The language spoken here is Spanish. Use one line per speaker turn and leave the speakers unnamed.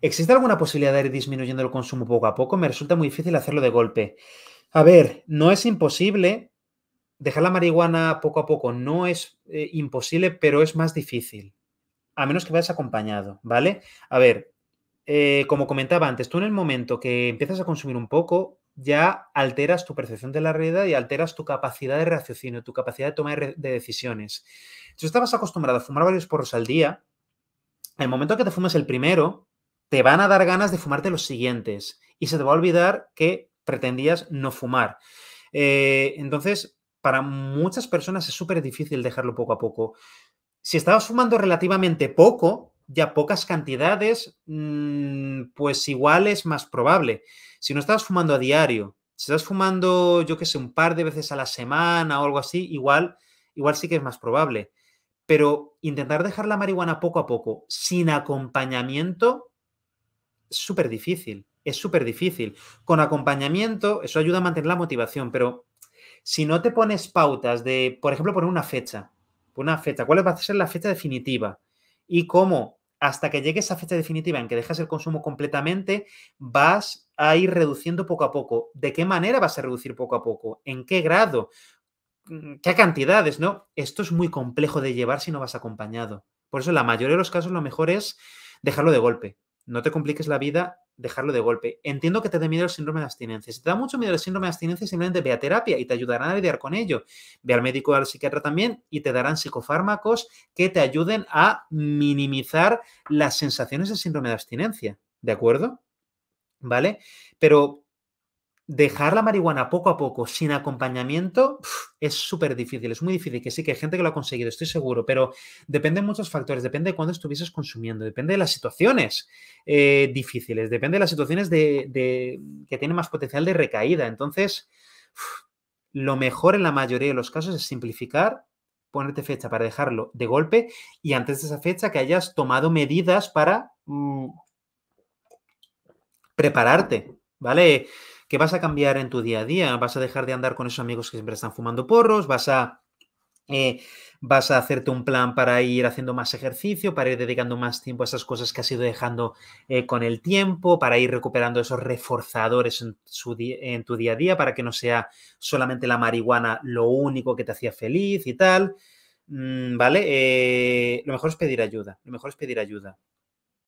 ¿Existe alguna posibilidad de ir disminuyendo el consumo poco a poco? Me resulta muy difícil hacerlo de golpe. A ver, no es imposible. Dejar la marihuana poco a poco no es eh, imposible, pero es más difícil. A menos que vayas acompañado, ¿vale? A ver, eh, como comentaba antes, tú en el momento que empiezas a consumir un poco, ya alteras tu percepción de la realidad y alteras tu capacidad de raciocinio, tu capacidad de tomar de decisiones. Si estabas acostumbrado a fumar varios porros al día, el momento que te fumes el primero, te van a dar ganas de fumarte los siguientes y se te va a olvidar que pretendías no fumar. Eh, entonces, para muchas personas es súper difícil dejarlo poco a poco. Si estabas fumando relativamente poco, ya pocas cantidades, mm, pues igual es más probable. Si no estabas fumando a diario, si estás fumando, yo qué sé, un par de veces a la semana o algo así, igual, igual sí que es más probable. Pero intentar dejar la marihuana poco a poco, sin acompañamiento, es súper difícil, es súper difícil. Con acompañamiento, eso ayuda a mantener la motivación, pero si no te pones pautas de, por ejemplo, poner una fecha, una fecha, cuál va a ser la fecha definitiva y cómo hasta que llegue esa fecha definitiva en que dejas el consumo completamente, vas a ir reduciendo poco a poco. ¿De qué manera vas a reducir poco a poco? ¿En qué grado? ¿Qué cantidades? ¿No? Esto es muy complejo de llevar si no vas acompañado. Por eso, en la mayoría de los casos, lo mejor es dejarlo de golpe no te compliques la vida dejarlo de golpe. Entiendo que te dé miedo el síndrome de abstinencia. Si te da mucho miedo el síndrome de abstinencia, simplemente ve a terapia y te ayudarán a lidiar con ello. Ve al médico o al psiquiatra también y te darán psicofármacos que te ayuden a minimizar las sensaciones de síndrome de abstinencia. ¿De acuerdo? ¿Vale? Pero dejar la marihuana poco a poco sin acompañamiento es súper difícil, es muy difícil, que sí, que hay gente que lo ha conseguido, estoy seguro, pero depende de muchos factores, depende de cuándo estuvieses consumiendo, depende de las situaciones eh, difíciles, depende de las situaciones de, que tienen más potencial de recaída. Entonces, lo mejor en la mayoría de los casos es simplificar, ponerte fecha para dejarlo de golpe y antes de esa fecha que hayas tomado medidas para mm, prepararte, ¿vale? vas a cambiar en tu día a día, vas a dejar de andar con esos amigos que siempre están fumando porros, vas a eh, vas a hacerte un plan para ir haciendo más ejercicio, para ir dedicando más tiempo a esas cosas que has ido dejando eh, con el tiempo, para ir recuperando esos reforzadores en, tu día a día, para que no sea solamente la marihuana lo único que te hacía feliz y tal. Mm, ¿Vale? Eh, lo mejor es pedir ayuda, lo mejor es pedir ayuda.